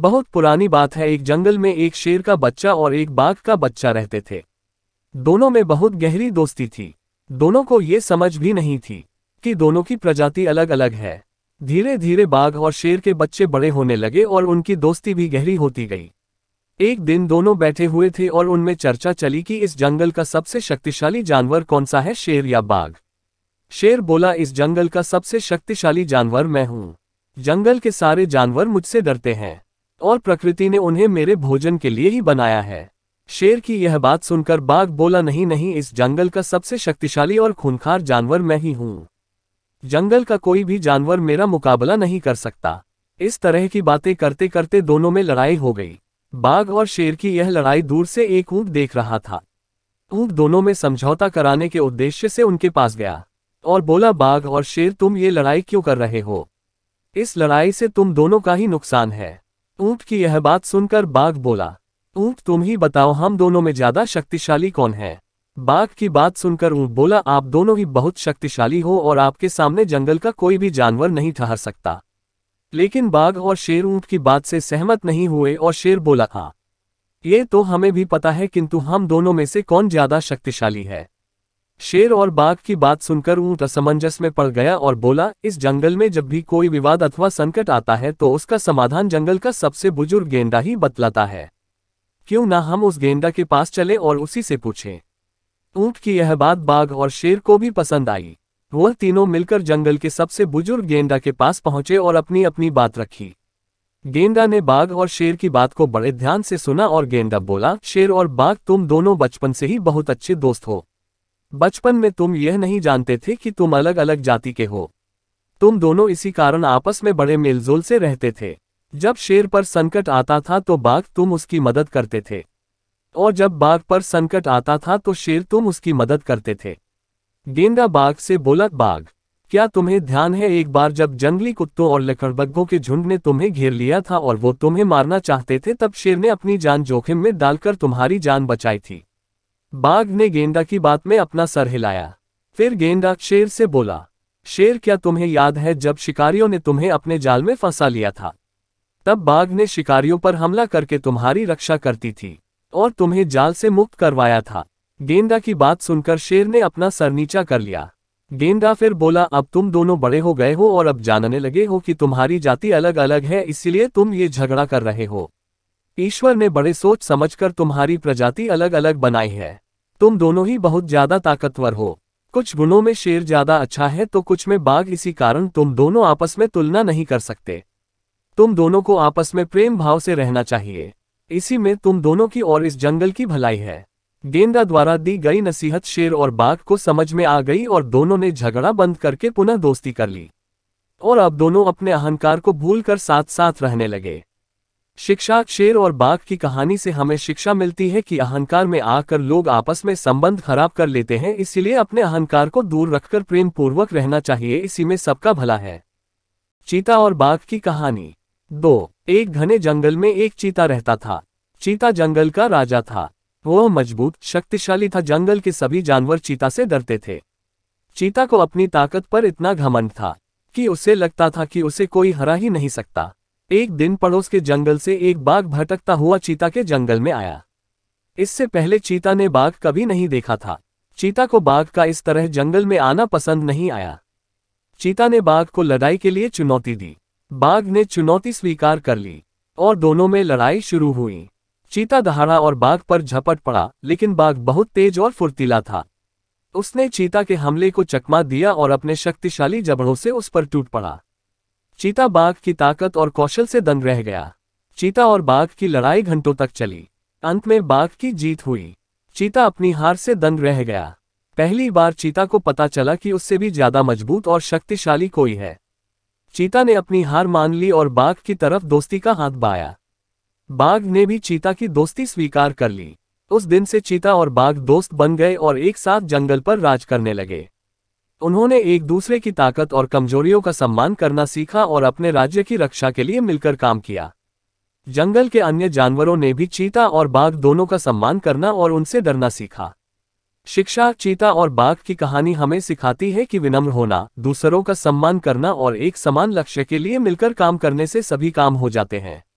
बहुत पुरानी बात है एक जंगल में एक शेर का बच्चा और एक बाघ का बच्चा रहते थे दोनों में बहुत गहरी दोस्ती थी दोनों को ये समझ भी नहीं थी कि दोनों की प्रजाति अलग अलग है धीरे धीरे बाघ और शेर के बच्चे बड़े होने लगे और उनकी दोस्ती भी गहरी होती गई एक दिन दोनों बैठे हुए थे और उनमें चर्चा चली कि इस जंगल का सबसे शक्तिशाली जानवर कौन सा है शेर या बाघ शेर बोला इस जंगल का सबसे शक्तिशाली जानवर मैं हूँ जंगल के सारे जानवर मुझसे डरते हैं और प्रकृति ने उन्हें मेरे भोजन के लिए ही बनाया है शेर की यह बात सुनकर बाघ बोला नहीं नहीं इस जंगल का सबसे शक्तिशाली और खूनखार जानवर मैं ही हूं जंगल का कोई भी जानवर मेरा मुकाबला नहीं कर सकता इस तरह की बातें करते करते दोनों में लड़ाई हो गई बाघ और शेर की यह लड़ाई दूर से एक ऊंट देख रहा था ऊंट दोनों में समझौता कराने के उद्देश्य से उनके पास गया और बोला बाघ और शेर तुम ये लड़ाई क्यों कर रहे हो इस लड़ाई से तुम दोनों का ही नुकसान है ऊंट की यह बात सुनकर बाघ बोला ऊंट तुम ही बताओ हम दोनों में ज्यादा शक्तिशाली कौन है बाघ की बात सुनकर ऊंट बोला आप दोनों ही बहुत शक्तिशाली हो और आपके सामने जंगल का कोई भी जानवर नहीं ठहर सकता लेकिन बाघ और शेर ऊंट की बात से सहमत नहीं हुए और शेर बोला हाँ ये तो हमें भी पता है किंतु हम दोनों में से कौन ज्यादा शक्तिशाली है शेर और बाघ की बात सुनकर ऊंट असमंजस में पड़ गया और बोला इस जंगल में जब भी कोई विवाद अथवा संकट आता है तो उसका समाधान जंगल का सबसे बुजुर्ग गेंडा ही बतलाता है क्यों ना हम उस गेंडा के पास चले और उसी से पूछें ऊंट की यह बात बाघ और शेर को भी पसंद आई वह तीनों मिलकर जंगल के सबसे बुजुर्ग गेंडा के पास पहुंचे और अपनी अपनी बात रखी गेंडा ने बाघ और शेर की बात को बड़े ध्यान से सुना और गेंडा बोला शेर और बाघ तुम दोनों बचपन से ही बहुत अच्छे दोस्त हो बचपन में तुम यह नहीं जानते थे कि तुम अलग अलग जाति के हो तुम दोनों इसी कारण आपस में बड़े मेलजोल से रहते थे जब शेर पर संकट आता था तो बाघ तुम उसकी मदद करते थे और जब बाघ पर संकट आता था तो शेर तुम उसकी मदद करते थे गेंदा बाघ से बोला बाघ क्या तुम्हें ध्यान है एक बार जब जंगली कुत्तों और लकड़बग्घों के झुंड ने तुम्हें घेर लिया था और वो तुम्हें मारना चाहते थे तब शेर ने अपनी जान जोखिम में डालकर तुम्हारी जान बचाई थी बाघ ने गेंदा की बात में अपना सर हिलाया फिर गेंदा शेर से बोला शेर क्या तुम्हें याद है जब शिकारियों ने तुम्हें अपने जाल में फंसा लिया था तब बाघ ने शिकारियों पर हमला करके तुम्हारी रक्षा करती थी और तुम्हें जाल से मुक्त करवाया था गेंदा की बात सुनकर शेर ने अपना सर नीचा कर लिया गेंदा फिर बोला अब तुम दोनों बड़े हो गए हो और अब जानने लगे हो कि तुम्हारी जाति अलग अलग है इसलिए तुम ये झगड़ा कर रहे हो ईश्वर ने बड़े सोच समझकर तुम्हारी प्रजाति अलग अलग बनाई है तुम दोनों ही बहुत ज्यादा ताकतवर हो कुछ गुणों में शेर ज्यादा अच्छा है तो कुछ में बाघ इसी कारण तुम दोनों आपस में तुलना नहीं कर सकते तुम दोनों को आपस में प्रेम भाव से रहना चाहिए इसी में तुम दोनों की और इस जंगल की भलाई है गेंदा द्वारा दी गई नसीहत शेर और बाघ को समझ में आ गई और दोनों ने झगड़ा बंद करके पुनः दोस्ती कर ली और अब दोनों अपने अहंकार को भूलकर साथ साथ रहने लगे शिक्षा शेर और बाघ की कहानी से हमें शिक्षा मिलती है कि अहंकार में आकर लोग आपस में संबंध खराब कर लेते हैं इसलिए अपने अहंकार को दूर रखकर प्रेम पूर्वक रहना चाहिए इसी में सबका भला है चीता और बाघ की कहानी दो एक घने जंगल में एक चीता रहता था चीता जंगल का राजा था वह मजबूत शक्तिशाली था जंगल के सभी जानवर चीता से डरते थे चीता को अपनी ताकत पर इतना घमंड था कि उसे लगता था कि उसे कोई हरा ही नहीं सकता एक दिन पड़ोस के जंगल से एक बाघ भटकता हुआ चीता के जंगल में आया इससे पहले चीता ने बाघ कभी नहीं देखा था चीता को बाघ का इस तरह जंगल में आना पसंद नहीं आया चीता ने बाघ को लड़ाई के लिए चुनौती दी बाघ ने चुनौती स्वीकार कर ली और दोनों में लड़ाई शुरू हुई चीता दहाड़ा और बाघ पर झपट पड़ा लेकिन बाघ बहुत तेज और फुर्तीला था उसने चीता के हमले को चकमा दिया और अपने शक्तिशाली जबड़ों से उस पर टूट पड़ा चीता बाघ की ताकत और कौशल से दंग रह गया चीता और बाघ की लड़ाई घंटों तक चली अंत में बाघ की जीत हुई चीता अपनी हार से दंग रह गया पहली बार चीता को पता चला कि उससे भी ज्यादा मजबूत और शक्तिशाली कोई है चीता ने अपनी हार मान ली और बाघ की तरफ दोस्ती का हाथ बाया बाघ ने भी चीता की दोस्ती स्वीकार कर ली उस दिन से चीता और बाघ दोस्त बन गए और एक साथ जंगल पर राज करने लगे उन्होंने एक दूसरे की ताकत और कमजोरियों का सम्मान करना सीखा और अपने राज्य की रक्षा के लिए मिलकर काम किया जंगल के अन्य जानवरों ने भी चीता और बाघ दोनों का सम्मान करना और उनसे डरना सीखा शिक्षा चीता और बाघ की कहानी हमें सिखाती है कि विनम्र होना दूसरों का सम्मान करना और एक समान लक्ष्य के लिए मिलकर काम करने से सभी काम हो जाते हैं